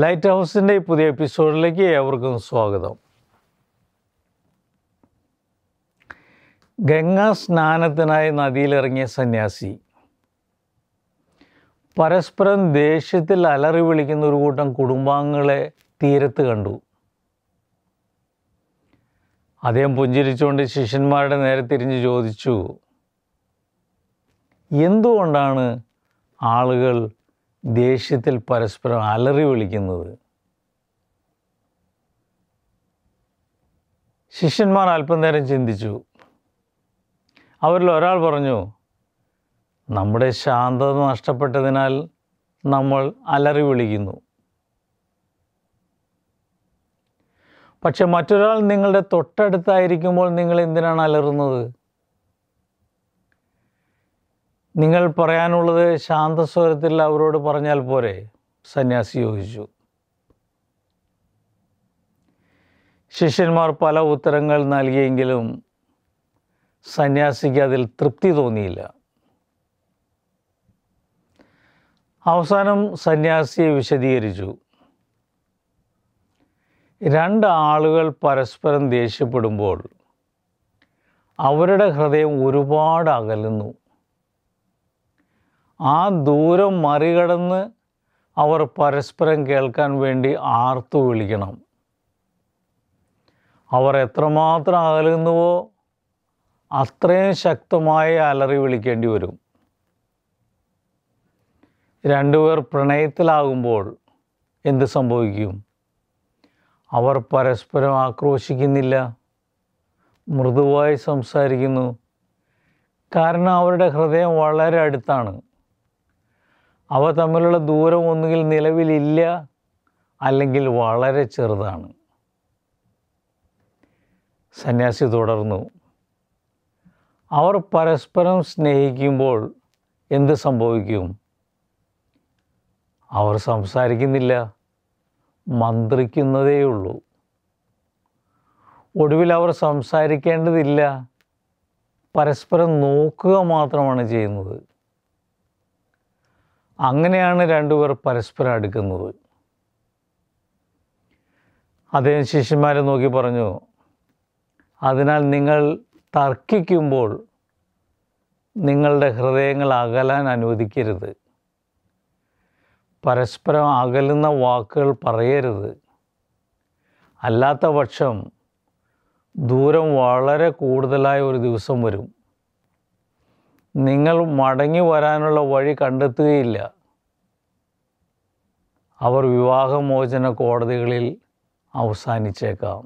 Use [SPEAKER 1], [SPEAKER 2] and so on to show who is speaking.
[SPEAKER 1] light ഹൗസിൻ്റെ പുതിയ എപ്പിസോഡിലേക്ക് ഏവർക്കും സ്വാഗതം ഗംഗാ സ്നാനത്തിനായി നദിയിലിറങ്ങിയ സന്യാസി പരസ്പരം ദേഷ്യത്തിൽ അലറി വിളിക്കുന്ന ഒരു കൂട്ടം കുടുംബാംഗങ്ങളെ തീരത്ത് കണ്ടു അദ്ദേഹം പുഞ്ചിരിച്ചുകൊണ്ട് ശിഷ്യന്മാരുടെ നേരെ തിരിഞ്ഞ് ചോദിച്ചു എന്തുകൊണ്ടാണ് ആളുകൾ ദേഷ്യത്തിൽ പരസ്പരം അലറി വിളിക്കുന്നത് ശിഷ്യന്മാർ നേരം ചിന്തിച്ചു അവരിൽ ഒരാൾ പറഞ്ഞു നമ്മുടെ ശാന്തത നഷ്ടപ്പെട്ടതിനാൽ നമ്മൾ അലറി വിളിക്കുന്നു പക്ഷെ മറ്റൊരാൾ നിങ്ങളുടെ തൊട്ടടുത്തായിരിക്കുമ്പോൾ നിങ്ങൾ എന്തിനാണ് അലറുന്നത് നിങ്ങൾ പറയാനുള്ളത് ശാന്തസ്വരത്തിൽ അവരോട് പറഞ്ഞാൽ പോരെ സന്യാസി യോജിച്ചു ശിഷ്യന്മാർ പല ഉത്തരങ്ങൾ നൽകിയെങ്കിലും സന്യാസിക്ക് അതിൽ തൃപ്തി തോന്നിയില്ല അവസാനം സന്യാസിയെ വിശദീകരിച്ചു രണ്ട് ആളുകൾ പരസ്പരം ദേഷ്യപ്പെടുമ്പോൾ അവരുടെ ഹൃദയം ഒരുപാട് അകലുന്നു ആ ദൂരം മറികടന്ന് അവർ പരസ്പരം കേൾക്കാൻ വേണ്ടി ആർത്തു വിളിക്കണം അവർ എത്രമാത്രം അകലുന്നുവോ അത്രയും ശക്തമായ അലറി വിളിക്കേണ്ടി വരും രണ്ടുപേർ പ്രണയത്തിലാകുമ്പോൾ എന്ത് സംഭവിക്കും അവർ പരസ്പരം ആക്രോശിക്കുന്നില്ല മൃദുവായി സംസാരിക്കുന്നു കാരണം അവരുടെ ഹൃദയം വളരെ അടുത്താണ് അവ തമ്മിലുള്ള ദൂരം ഒന്നുകിൽ നിലവിലില്ല അല്ലെങ്കിൽ വളരെ ചെറുതാണ് സന്യാസി തുടർന്നു അവർ പരസ്പരം സ്നേഹിക്കുമ്പോൾ എന്ത് സംഭവിക്കും അവർ സംസാരിക്കുന്നില്ല മന്ത്രിക്കുന്നതേയുള്ളൂ ഒടുവിൽ അവർ സംസാരിക്കേണ്ടതില്ല പരസ്പരം നോക്കുക മാത്രമാണ് ചെയ്യുന്നത് അങ്ങനെയാണ് രണ്ടുപേർ പരസ്പരം അടുക്കുന്നത് അദ്ദേഹം ശിഷ്യന്മാരെ നോക്കി പറഞ്ഞു അതിനാൽ നിങ്ങൾ തർക്കിക്കുമ്പോൾ നിങ്ങളുടെ ഹൃദയങ്ങൾ അകലാൻ അനുവദിക്കരുത് പരസ്പരം അകലുന്ന വാക്കുകൾ പറയരുത് അല്ലാത്ത പക്ഷം ദൂരം വളരെ കൂടുതലായ ഒരു ദിവസം വരും നിങ്ങൾ മടങ്ങി വരാനുള്ള വഴി കണ്ടെത്തുകയില്ല അവർ വിവാഹമോചന കോടതികളിൽ അവസാനിച്ചേക്കാം